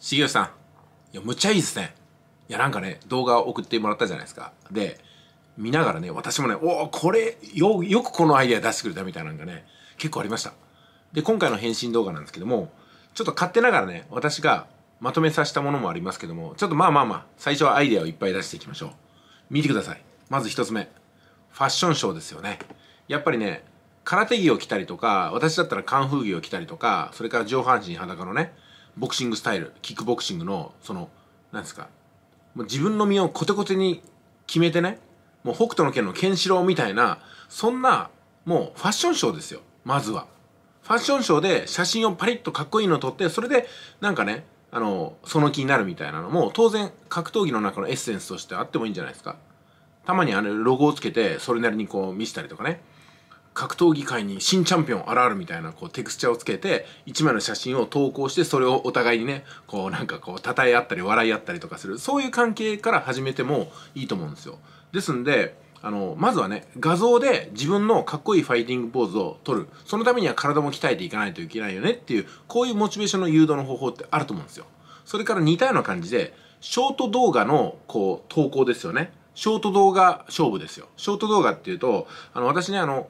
重吉さんいやむっちゃいいですねいやなんかね動画を送ってもらったじゃないですかで見ながらね私もねおおこれよよくこのアイデア出してくれたみたいなのがね結構ありましたで今回の返信動画なんですけどもちょっと勝手ながらね私がまとめさせたものもありますけどもちょっとまあまあまあ最初はアイデアをいっぱい出していきましょう見てくださいまず一つ目ファッションショーですよねやっぱりね空手着を着たりとか私だったらカンフー着を着たりとかそれから上半身裸のねボクシングスタイルキックボクシングのその何ですかもう自分の身をコテコテに決めてねもう北斗の拳のケンシロウみたいなそんなもうファッションショーですよまずはファッションショーで写真をパリッとかっこいいの撮ってそれでなんかねあのその気になるみたいなのも当然格闘技の中のエッセンスとしてあってもいいんじゃないですかたまにあのロゴをつけてそれなりにこう見せたりとかね格闘技界に新チャンピオンあるあるみたいなこうテクスチャーをつけて1枚の写真を投稿してそれをお互いにねこうなんかこう称え合ったり笑い合ったりとかするそういう関係から始めてもいいと思うんですよですんであのまずはね画像で自分のかっこいいファイティングポーズを撮るそのためには体も鍛えていかないといけないよねっていうこういうモチベーションの誘導の方法ってあると思うんですよそれから似たような感じでショート動画のこう投稿ですよねショート動画勝負ですよショート動画っていうとあの私ねあの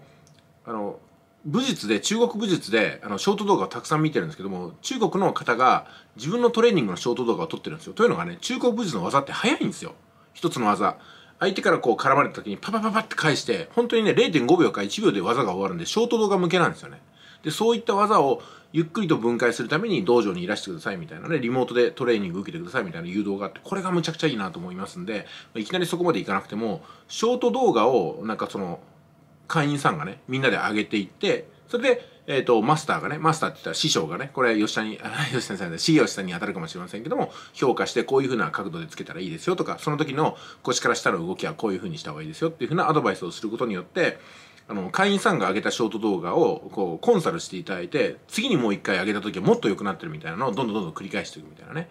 あの武術で中国武術であのショート動画をたくさん見てるんですけども中国の方が自分のトレーニングのショート動画を撮ってるんですよというのがね中国武術の技って速いんですよ一つの技相手からこう絡まれた時にパパパパって返して本当にね0.5秒か1秒で技が終わるんでショート動画向けなんですよねでそういった技をゆっくりと分解するために道場にいらしてくださいみたいなね、リモートでトレーニング受けてくださいみたいな誘導があって、これがむちゃくちゃいいなと思いますんで、いきなりそこまでいかなくても、ショート動画をなんかその、会員さんがね、みんなで上げていって、それで、えっ、ー、と、マスターがね、マスターって言ったら師匠がね、これ吉田に、吉田さんで、師吉さんに当たるかもしれませんけども、評価してこういう風な角度でつけたらいいですよとか、その時の腰から下の動きはこういう風にした方がいいですよっていう風なアドバイスをすることによって、あの、会員さんが上げたショート動画を、こう、コンサルしていただいて、次にもう一回上げた時はもっと良くなってるみたいなのをどんどんどんどん繰り返していくみたいなね。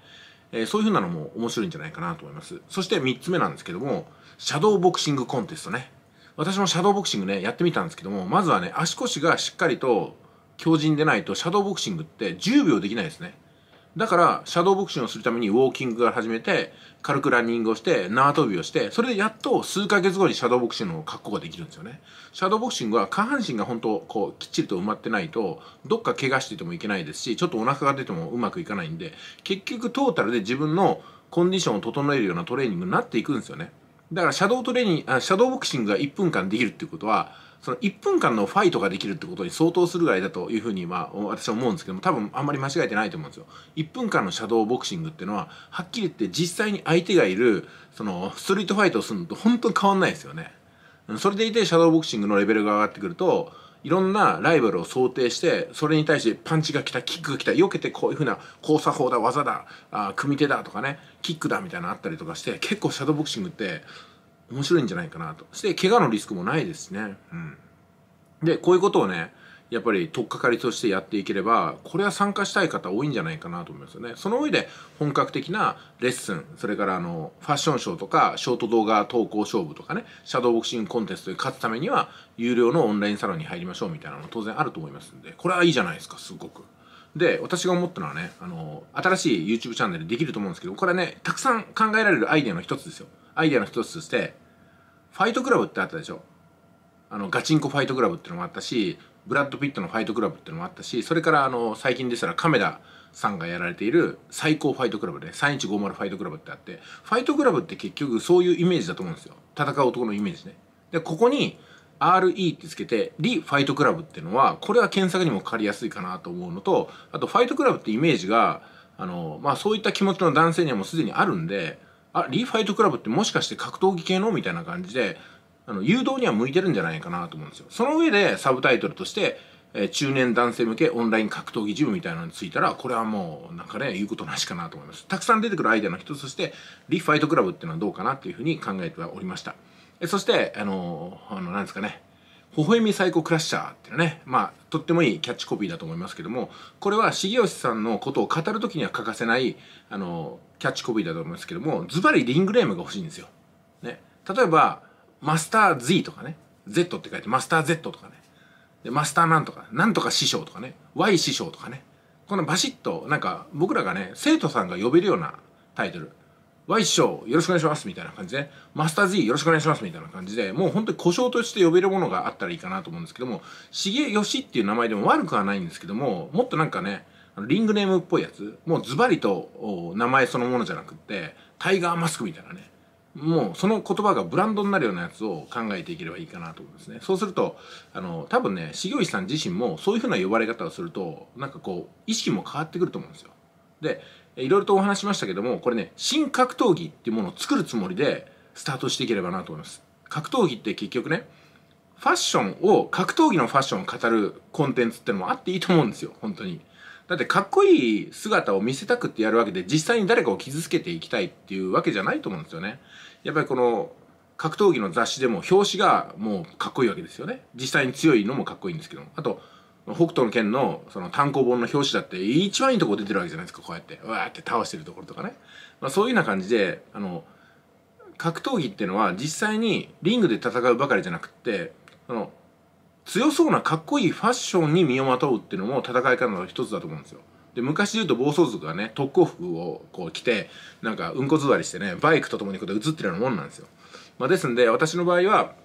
えー、そういう風なのも面白いんじゃないかなと思います。そして三つ目なんですけども、シャドーボクシングコンテストね。私もシャドーボクシングね、やってみたんですけども、まずはね、足腰がしっかりと強靭でないと、シャドーボクシングって10秒できないですね。だから、シャドーボクシングをするためにウォーキングから始めて、軽くランニングをして、縄跳びをして、それでやっと数ヶ月後にシャドーボクシングの格好ができるんですよね。シャドーボクシングは下半身が本当、こう、きっちりと埋まってないと、どっか怪我しててもいけないですし、ちょっとお腹が出てもうまくいかないんで、結局トータルで自分のコンディションを整えるようなトレーニングになっていくんですよね。だからシャドウトレーニング、シャドーボクシングが1分間できるっていうことは、その1分間のファイトができるってことに相当するぐらいだというふうに、まあ、私は思うんですけども、多分あんまり間違えてないと思うんですよ。1分間のシャドーボクシングっていうのは、はっきり言って実際に相手がいる、その、ストリートファイトをするのと本当に変わんないですよね。それでいて、シャドーボクシングのレベルが上がってくると、いろんなライバルを想定してそれに対してパンチが来たキックが来た避けてこういうふうな交差法だ技だあ組手だとかねキックだみたいなのあったりとかして結構シャドーボクシングって面白いんじゃないかなとして怪我のリスクもないですね。うん、でこういうことをねやっぱり取っかかりとしてやっていければこれは参加したい方多いんじゃないかなと思いますよねその上で本格的なレッスンそれからあのファッションショーとかショート動画投稿勝負とかねシャドーボクシングコンテストに勝つためには有料のオンラインサロンに入りましょうみたいなの当然あると思いますんでこれはいいじゃないですかすごく。で私が思ったのはねあの新しい YouTube チャンネルできると思うんですけどこれはねたくさん考えられるアイデアの一つですよアイデアの一つとしてファイトクラブってあったでしょあのガチンコファイトクラブっていうのもあったしブラッド・ピットの「ファイトクラブ」っていうのもあったしそれからあの最近でしたら亀田さんがやられている最高ファイトクラブで、ね、3150ファイトクラブってあってファイトクラブって結局そういうイメージだと思うんですよ戦う男のイメージねでここに RE ってつけてリ・ファイトクラブっていうのはこれは検索にもかかりやすいかなと思うのとあとファイトクラブってイメージがあのまあそういった気持ちの男性にはもうすでにあるんであリ・ファイトクラブってもしかして格闘技系のみたいな感じであの、誘導には向いてるんじゃないかなと思うんですよ。その上で、サブタイトルとして、え中年男性向けオンライン格闘技ジムみたいなのについたら、これはもう、なんかね、言うことなしかなと思います。たくさん出てくるアイデアの一つとして、リファイトクラブっていうのはどうかなっていうふうに考えてはおりました。えそして、あのあの、なんですかね、微笑みサイコクラッシャーっていうね、まあ、とってもいいキャッチコピーだと思いますけども、これは重吉さんのことを語るときには欠かせない、あの、キャッチコピーだと思いますけども、ズバリリングネームが欲しいんですよ。ね。例えば、マスター Z とかね Z って書いてマスター Z とかねでマスターなんとかなんとか師匠とかね Y 師匠とかねこのバシッとなんか僕らがね生徒さんが呼べるようなタイトル Y 師匠よろしくお願いしますみたいな感じで、マスター Z よろしくお願いしますみたいな感じで、もう本当に故障として呼べるものがあったらいいかなと思うんですけども、しげよしっていう名前でも悪くはないんですけども、もっとなんかね、リングネームっぽいやつ、もうズバリと名前そのものじゃなくって、タイガーマスクみたいなね、もうその言葉がブランドになるようなやつを考えていければいいかなと思いますね。そうすると、あの、多分ね、修業医さん自身もそういうふうな呼ばれ方をすると、なんかこう、意識も変わってくると思うんですよ。で、いろいろとお話しましたけども、これね、新格闘技っていうものを作るつもりで、スタートしていければなと思います。格闘技って結局ね、ファッションを、格闘技のファッションを語るコンテンツってのもあっていいと思うんですよ、本当に。だってかっこいい姿を見せたくってやるわけで実際に誰かを傷つけていきたいっていうわけじゃないと思うんですよね。やっぱりこの格闘技の雑誌でも表紙がもうかっこいいわけですよね。実際に強いのもかっこいいんですけどあと北斗の拳のその単行本の表紙だって一番いいとこ出てるわけじゃないですかこうやってわーって倒してるところとかね、まあ、そういうような感じであの格闘技っていうのは実際にリングで戦うばかりじゃなくってその強そうなかっこいいファッションに身をまとうっていうのも戦い方の一つだと思うんですよ。で昔で言うと暴走族がね特攻服をこう着てなんかうんこ座りしてねバイクとともにこう映ってるようなもんなんですよ、まあ、ですんで私の場合は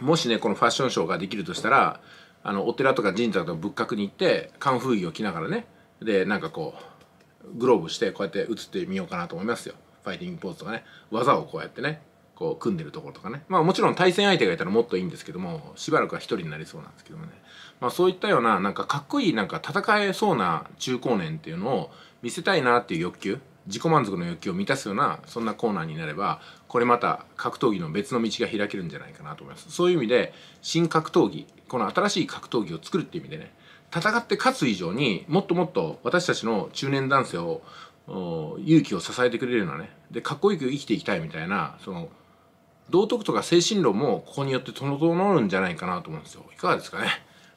もしねこのファッションショーができるとしたらあのお寺とか神社とか仏閣に行ってカンフー着を着ながらねでなんかこうグローブしてこうやって映ってみようかなと思いますよファイティングポーズとかね技をこうやってねこう組んでるところとかねまあもちろん対戦相手がいたらもっといいんですけどもしばらくは1人になりそうなんですけどもねまあそういったようななんかかっこいいなんか戦えそうな中高年っていうのを見せたいなっていう欲求自己満足の欲求を満たすようなそんなコーナーになればこれまた格闘技の別の道が開けるんじゃないかなと思いますそういう意味で新格闘技この新しい格闘技を作るっていう意味でね戦って勝つ以上にもっともっと私たちの中年男性を勇気を支えてくれるようなねでかっこよく生きていきたいみたいなその道徳とか精神論もここによって整るんじゃないかなと思うんですよ。いかがですかね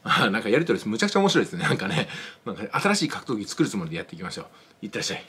なんかやりとりむちゃくちゃ面白いですね。なんかね、なんか新しい格闘技作るつもりでやっていきましょう。いってらっしゃい。